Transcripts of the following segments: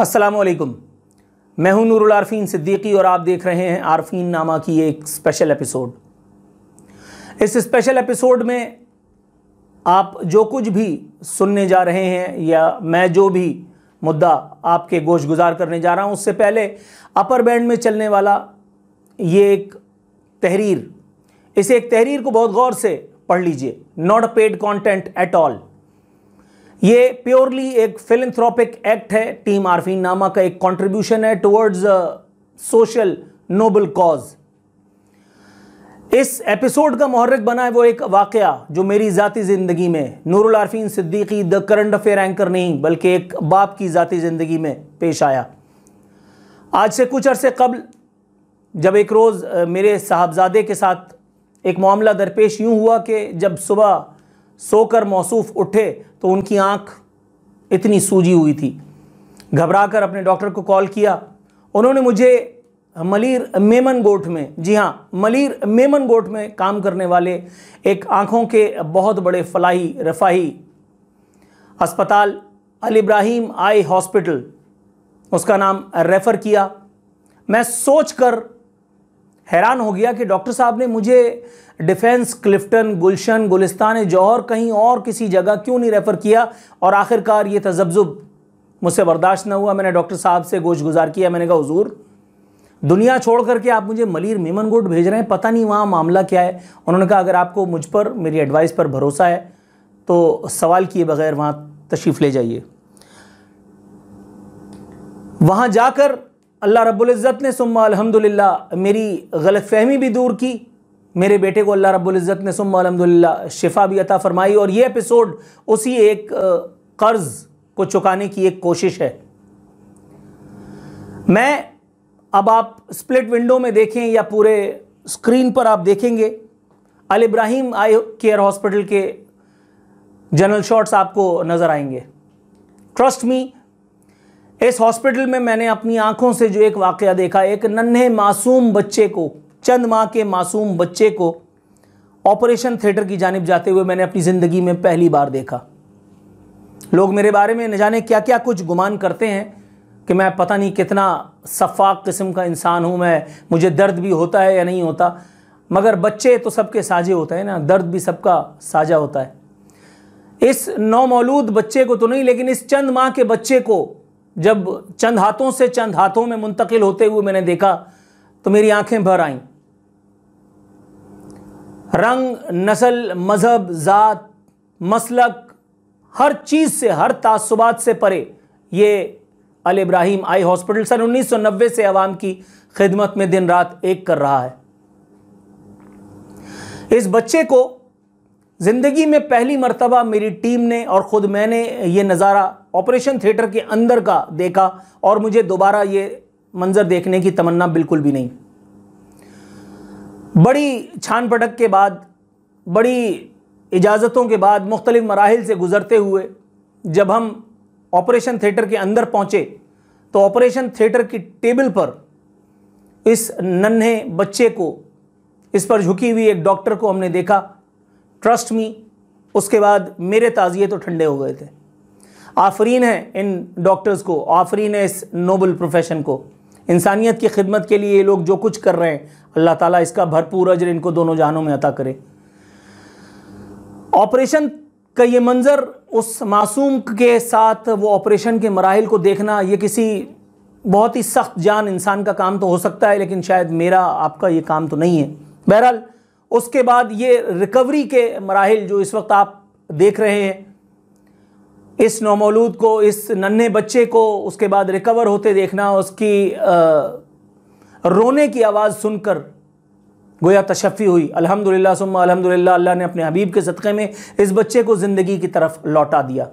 असलकुम मैं हूं नूरुल आरफीन सिद्दीकी और आप देख रहे हैं आरफीन नामा की एक स्पेशल एपिसोड इस स्पेशल एपिसोड में आप जो कुछ भी सुनने जा रहे हैं या मैं जो भी मुद्दा आपके गोश गुजार करने जा रहा हूं उससे पहले अपर बैंड में चलने वाला ये एक तहरीर इस एक तहरीर को बहुत गौर से पढ़ लीजिए not paid content at all ये प्योरली एक फिलेंथ्रोपिक एक्ट है टीम आरफीन नामा का एक कंट्रीब्यूशन है टुवर्ड्स सोशल नोबल कॉज इस एपिसोड का मुहर्रक बना है वो एक वाक़ जो मेरी ज़ाती ज़िंदगी में Nurul Arfeen Siddiqui the current affair anchor नहीं बल्कि एक बाप की ज़ाती ज़िंदगी में पेश आया आज से कुछ अरसे कबल जब एक रोज़ uh, मेरे साहबजादे के साथ एक मामला दरपेश यूँ हुआ कि जब सुबह सोकर मौसूफ उठे तो उनकी आंख इतनी सूजी हुई थी घबरा कर अपने डॉक्टर को कॉल किया उन्होंने मुझे मलिर मेमन गोट में जी हाँ मलिर मेमन गोट में काम करने वाले एक आँखों के बहुत बड़े फलाही रफाही अस्पताल अल इब्राहिम आई हॉस्पिटल उसका नाम रेफ़र किया मैं सोचकर हैरान हो गया कि डॉक्टर साहब ने मुझे डिफेंस क्लिफ्टन गुलशन गुलिस्तान जौहर कहीं और किसी जगह क्यों नहीं रेफ़र किया और आखिरकार ये तजब्ज़ुब मुझसे बर्दाश्त न हुआ मैंने डॉक्टर साहब से गोश गुजार किया मैंने कहा हजूर दुनिया छोड़ करके आप मुझे मलिर मेमन गोड भेज रहे हैं पता नहीं वहाँ मामला क्या है उन्होंने कहा अगर आपको मुझ पर मेरी एडवाइस पर भरोसा है तो सवाल किए बगैर वहाँ तशरीफ़ ले जाइए वहाँ जाकर अल्लाह रबुल्ज़त ने सुम्मा अल्हम्दुलिल्लाह मेरी गलतफहमी भी दूर की मेरे बेटे को अल्लाह रबुल्ज़त ने सुम्मा अल्हम्दुलिल्लाह शिफा भी अता फरमाई और ये एपिसोड उसी एक कर्ज़ को चुकाने की एक कोशिश है मैं अब आप स्प्लिट विंडो में देखें या पूरे स्क्रीन पर आप देखेंगे Al Ibrahim eye care hospital के जनरल शॉट्स आपको नज़र आएंगे ट्रस्ट मी इस हॉस्पिटल में मैंने अपनी आंखों से जो एक वाक़ देखा एक नन्हे मासूम बच्चे को चंद माह के मासूम बच्चे को ऑपरेशन थिएटर की जानब जाते हुए मैंने अपनी ज़िंदगी में पहली बार देखा लोग मेरे बारे में न जाने क्या क्या कुछ गुमान करते हैं कि मैं पता नहीं कितना शफाक किस्म का इंसान हूँ मैं मुझे दर्द भी होता है या नहीं होता मगर बच्चे तो सबके साझे होते हैं ना दर्द भी सबका साझा होता है इस नौमौलूद बच्चे को तो नहीं लेकिन इस चंद माह के बच्चे को जब चंद हाथों से चंद हाथों में मुंतकिल होते हुए मैंने देखा तो मेरी आंखें भर आईं रंग नस्ल मज़हब ज़ात मसलक हर चीज़ से हर तासुबात से परे ये अल इब्राहिम आई हॉस्पिटल सन 1990 से आवाम की खिदमत में दिन रात एक कर रहा है इस बच्चे को ज़िंदगी में पहली मर्तबा मेरी टीम ने और ख़ुद मैंने ये नज़ारा ऑपरेशन थिएटर के अंदर का देखा और मुझे दोबारा ये मंजर देखने की तमन्ना बिल्कुल भी नहीं बड़ी छान पटक के बाद बड़ी इजाज़तों के बाद मुख्तलिफ मराहल से गुज़रते हुए जब हम ऑपरेशन थिएटर के अंदर पहुँचे तो ऑपरेशन थिएटर की टेबल पर इस नन्हे बच्चे को इस पर झुकी हुई एक डॉक्टर को हमने देखा ट्रस्ट मी उसके बाद मेरे ताज़िए तो ठंडे हो गए थे आफरीन है इन डॉक्टर्स को आफरीन है इस नोबल प्रोफेशन को इंसानियत की खिदमत के लिए ये लोग जो कुछ कर रहे हैं अल्लाह ताला इसका भरपूर अजर इनको दोनों जानों में अता करे ऑपरेशन का ये मंज़र उस मासूम के साथ वो ऑपरेशन के मराहल को देखना ये किसी बहुत ही सख्त जान इंसान का काम तो हो सकता है लेकिन शायद मेरा आपका ये काम तो नहीं है बहरहाल उसके बाद ये रिकवरी के मराहल जो इस वक्त आप देख रहे हैं इस नौमौलूद को इस नन्हे बच्चे को उसके बाद रिकवर होते देखना उसकी आ, रोने की आवाज़ सुनकर गोया तशफ़ी हुई अल्हम्दुलिल्लाह सुम्मा अल्हम्दुलिल्लाह अल्लाह ने अपने हबीब के सदक़े में इस बच्चे को ज़िंदगी की तरफ लौटा दिया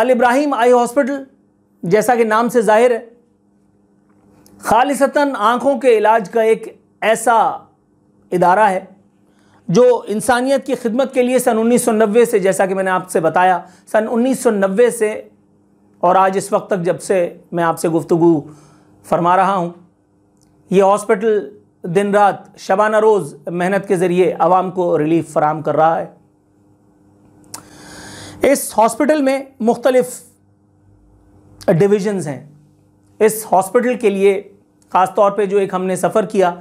अल इब्राहिम आई हॉस्पिटल जैसा कि नाम से जाहिर है खालिसता आँखों के इलाज का एक ऐसा इदारा है जो इंसानियत की खिदमत के लिए सन 1990 से जैसा कि मैंने आपसे बताया सन 1990 से और आज इस वक्त तक जब से मैं आपसे गुफ्तु फरमा रहा हूँ ये हॉस्पिटल दिन रात शबाना रोज़ मेहनत के ज़रिए आवाम को रिलीफ फराम कर रहा है इस हॉस्पिटल में मुख्तलफ़ डिविजन्स हैं इस हॉस्पिटल के लिए ख़ास तौर पर जो एक हमने सफ़र किया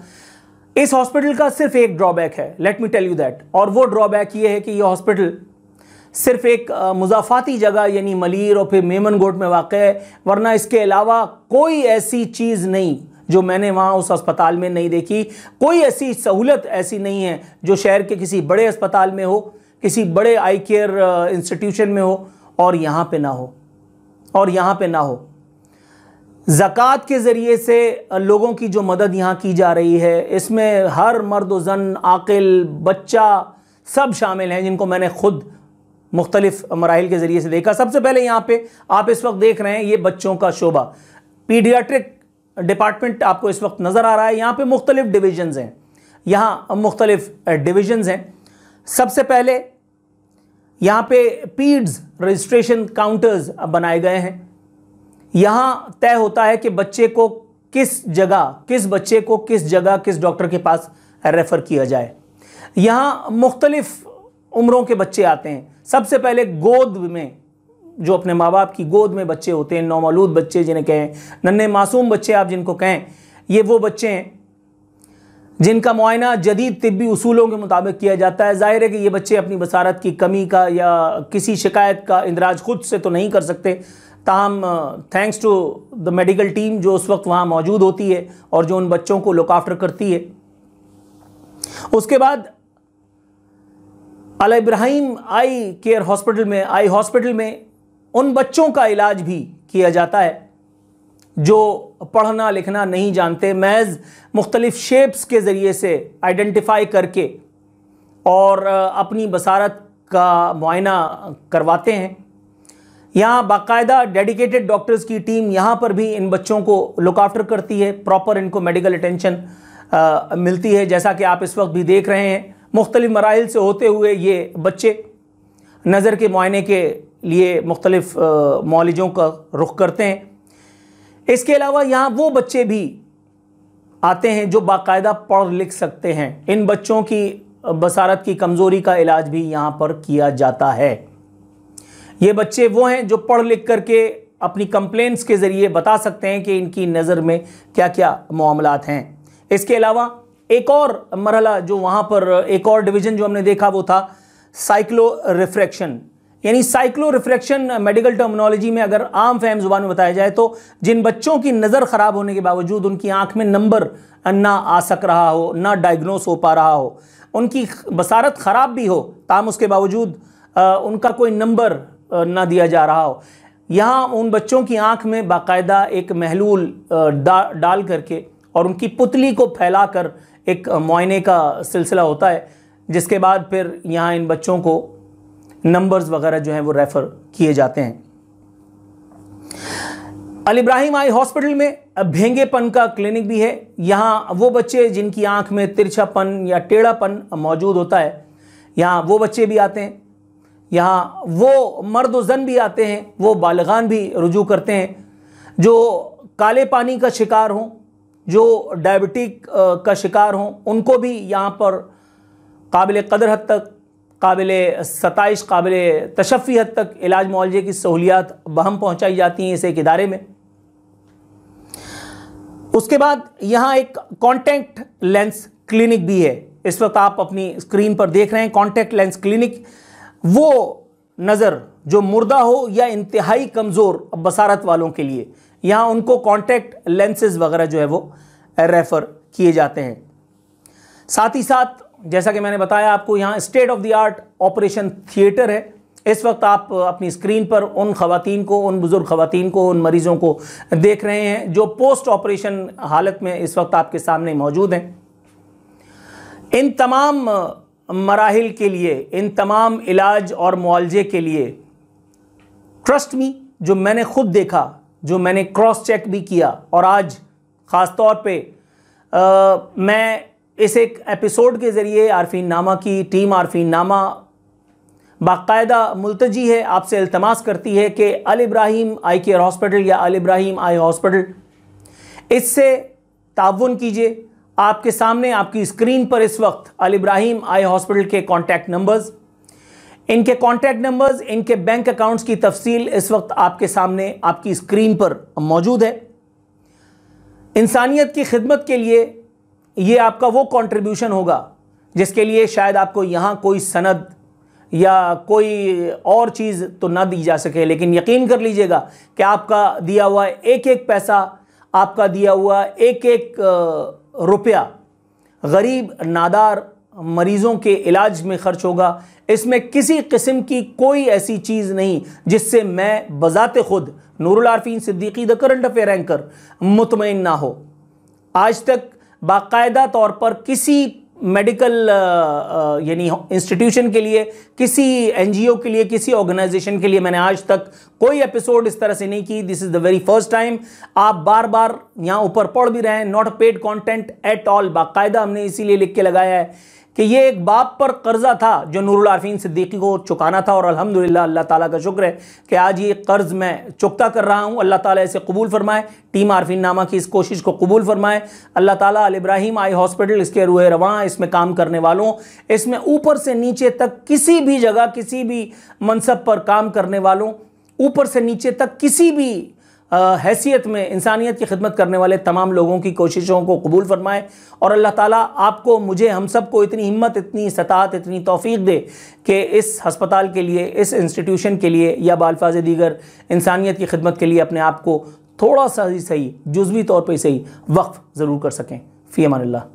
इस हॉस्पिटल का सिर्फ एक ड्रॉबैक है let me tell you that और वो ड्रॉबैक ये है कि ये हॉस्पिटल सिर्फ एक मुजाफाती जगह यानी मलिर और फिर मेमन गोट में वाक़ है वरना इसके अलावा कोई ऐसी चीज़ नहीं जो मैंने वहाँ उस अस्पताल में नहीं देखी कोई ऐसी सहूलत ऐसी नहीं है जो शहर के किसी बड़े अस्पताल में हो किसी बड़े आई केयर इंस्टीट्यूशन में हो और यहाँ पे ना हो और यहाँ पे ना हो ज़क़़त के ज़रिए से लोगों की जो मदद यहाँ की जा रही है इसमें हर मर्द व जन आकिल बच्चा सब शामिल हैं जिनको मैंने खुद मुख्तलिफ मराहल के ज़रिए से देखा सबसे पहले यहाँ पर आप इस वक्त देख रहे हैं ये बच्चों का शोबा पीडियाट्रिक डिपार्टमेंट आपको इस वक्त नज़र आ रहा है यहाँ पर मुख्तलिफ डिविजन्स हैं यहाँ मुख्तलिफ डिविजन्स हैं सबसे पहले यहाँ पे पीड्स रजिस्ट्रेशन काउंटर्स बनाए गए हैं यहाँ तय होता है कि बच्चे को किस जगह किस बच्चे को किस जगह किस डॉक्टर के पास रेफ़र किया जाए यहाँ मुख्तलिफ़ उम्रों के बच्चे आते हैं सबसे पहले गोद में जो अपने माँ बाप की गोद में बच्चे होते हैं नौमौलूद बच्चे जिन्हें कहें नन्हे मासूम बच्चे आप जिनको कहें ये वो बच्चे हैं जिनका मुआयना जदीद तिब्बी उसूलों के मुताबिक किया जाता है जाहिर है कि ये बच्चे अपनी बसारत की कमी का या किसी शिकायत का इंदराज खुद से तो नहीं कर सकते ताहम thanks to the medical team जो उस वक्त वहाँ मौजूद होती है और जो उन बच्चों को लुक आफ्टर करती है उसके बाद Al Ibrahim eye care hospital में आई हॉस्पिटल में उन बच्चों का इलाज भी किया जाता है जो पढ़ना लिखना नहीं जानते महज मुख्तलिफ़ शेप्स के ज़रिए से आइडेंटिफाई करके और अपनी बसारत का मुआयना करवाते हैं यहाँ बाकायदा डेडिकेटेड डॉक्टर्स की टीम यहाँ पर भी इन बच्चों को लुक आफ्टर करती है प्रॉपर इनको मेडिकल अटेंशन मिलती है जैसा कि आप इस वक्त भी देख रहे हैं मुख्तलि मराइल से होते हुए ये बच्चे नज़र के मुआने के लिए मुख्तलिफ मॉलिजों का रुख करते हैं इसके अलावा यहाँ वो बच्चे भी आते हैं जो बाकायदा पढ़ लिख सकते हैं इन बच्चों की बसारत की कमज़ोरी का इलाज भी यहाँ पर किया जाता है ये बच्चे वो हैं जो पढ़ लिख करके अपनी कंप्लेंट्स के ज़रिए बता सकते हैं कि इनकी नज़र में क्या क्या मामला हैं इसके अलावा एक और मरहला जो वहाँ पर एक और डिवीज़न जो हमने देखा वो था साइक्लो रिफ्रैक्शन यानी साइक्लो रिफ्रैक्शन मेडिकल टर्मिनोलॉजी में अगर आम फैम जुबान में बताया जाए तो जिन बच्चों की नज़र ख़राब होने के बावजूद उनकी आँख में नंबर ना आ सक रहा हो ना डायग्नोस हो पा रहा हो उनकी बसारत ख़राब भी हो ताम उसके बावजूद आ, उनका कोई नंबर ना दिया जा रहा हो यहाँ उन बच्चों की आंख में बाकायदा एक महलूल डा, डाल करके और उनकी पुतली को फैला कर एक मुआने का सिलसिला होता है जिसके बाद फिर यहाँ इन बच्चों को नंबर्स वगैरह जो हैं वो रेफ़र किए जाते हैं अल इब्राहिम आई हॉस्पिटल में भेंगेपन का क्लिनिक भी है यहाँ वो बच्चे जिनकी आंख में तिरछापन या टेढ़ापन मौजूद होता है यहाँ वो बच्चे भी आते हैं यहाँ वो मर्द वन भी आते हैं वो बालगान भी रुजू करते हैं जो काले पानी का शिकार हों जो डायबिटिक का शिकार हों उनको भी यहाँ पर काबिल कदर हद तक काबिल सतश काबिल तशफ़ी हद तक इलाज मुआवजे की सहूलियात बहम पहुँचाई जाती हैं इस एक इदारे में उसके बाद यहाँ एक कॉन्टैक्ट लेंस क्लिनिक भी है इस वक्त आप अपनी स्क्रीन पर देख रहे हैं कॉन्टैक्ट लेंस क्लिनिक वो नज़र जो मुर्दा हो या इंतहाई कमज़ोर बसारत वालों के लिए यहाँ उनको कॉन्टैक्ट लेंसेज वगैरह जो है वो रेफ़र किए जाते हैं साथ ही साथ जैसा कि मैंने बताया आपको यहाँ state of the art operation theatre है इस वक्त आप अपनी स्क्रीन पर उन खातन को उन बुज़ुर्ग खातन को उन मरीज़ों को देख रहे हैं जो पोस्ट ऑपरेशन हालत में इस वक्त आपके सामने मौजूद हैं इन तमाम मराहल के लिए इन तमाम इलाज और मुआवजे के लिए ट्रस्ट मी जो मैंने खुद देखा जो मैंने क्रॉस चेक भी किया और आज ख़ास तौर पर मैं इस एक एपिसोड के ज़रिए आरफीन नामा की टीम आरफीन नामा बाकायदा मुलतजी है आपसे अल्तमास करती है कि Al Ibrahim eye care hospital या अल इब्राहिम आई हॉस्पिटल इससे ताउन कीजिए आपके सामने आपकी स्क्रीन पर इस वक्त अल इब्राहिम आई हॉस्पिटल के कॉन्टैक्ट नंबर्स इनके कॉन्टैक्ट नंबर्स इनके बैंक अकाउंट्स की तफसील इस वक्त आपके सामने आपकी स्क्रीन पर मौजूद है इंसानियत की खिदमत के लिए ये आपका वो कंट्रीब्यूशन होगा जिसके लिए शायद आपको यहाँ कोई सनद या कोई और चीज़ तो ना दी जा सके लेकिन यकीन कर लीजिएगा कि आपका दिया हुआ एक एक पैसा आपका दिया हुआ एक एक रुपया गरीब नादार मरीज़ों के इलाज में खर्च होगा इसमें किसी किस्म की कोई ऐसी चीज़ नहीं जिससे मैं बज़ात खुद Nurul Arfeen Siddiqui the current affair anchor मुतमिन ना हो आज तक बाकायदा तौर पर किसी मेडिकल uh, uh, यानी इंस्टीट्यूशन के लिए किसी एनजीओ के लिए किसी ऑर्गेनाइजेशन के लिए मैंने आज तक कोई एपिसोड इस तरह से नहीं की this is the very first time आप बार बार यहाँ ऊपर पढ़ भी रहे हैं not paid content at all बाकायदा हमने इसीलिए लिख के लगाया है कि ये एक बाप पर कर्ज़ा था जो नूरुल आरफीन सिद्दीकी को चुकाना था और अल्हम्दुलिल्लाह अल्लाह ताला का शुक्र है कि आज ये कर्ज़ मैं चुकता कर रहा हूँ अल्लाह ताला इसे कबूल फरमाए टीम आरफीन नामा की इस कोशिश को कबूल फरमाए अल्लाह ताला अल इब्राहिम आई हॉस्पिटल इसके रूह रवां इसमें काम करने वालों इसमें ऊपर से नीचे तक किसी भी जगह किसी भी मनसब पर काम करने वालों ऊपर से नीचे तक किसी भी हैसियत में इंसानियत की खिदमत करने वाले तमाम लोगों की कोशिशों को कबूल फरमाए और अल्लाह ताला आपको मुझे हम सब को इतनी हिम्मत इतनी सतात इतनी तोफ़ी दे कि इस हस्पताल के लिए इस इंस्टीट्यूशन के लिए या बालफाज दीगर इंसानियत की खिदमत के लिए अपने आप को थोड़ा सा ही सही जुजवी तौर पर सही वक्फ़ ज़रूर कर सकें फ़ी अमान ला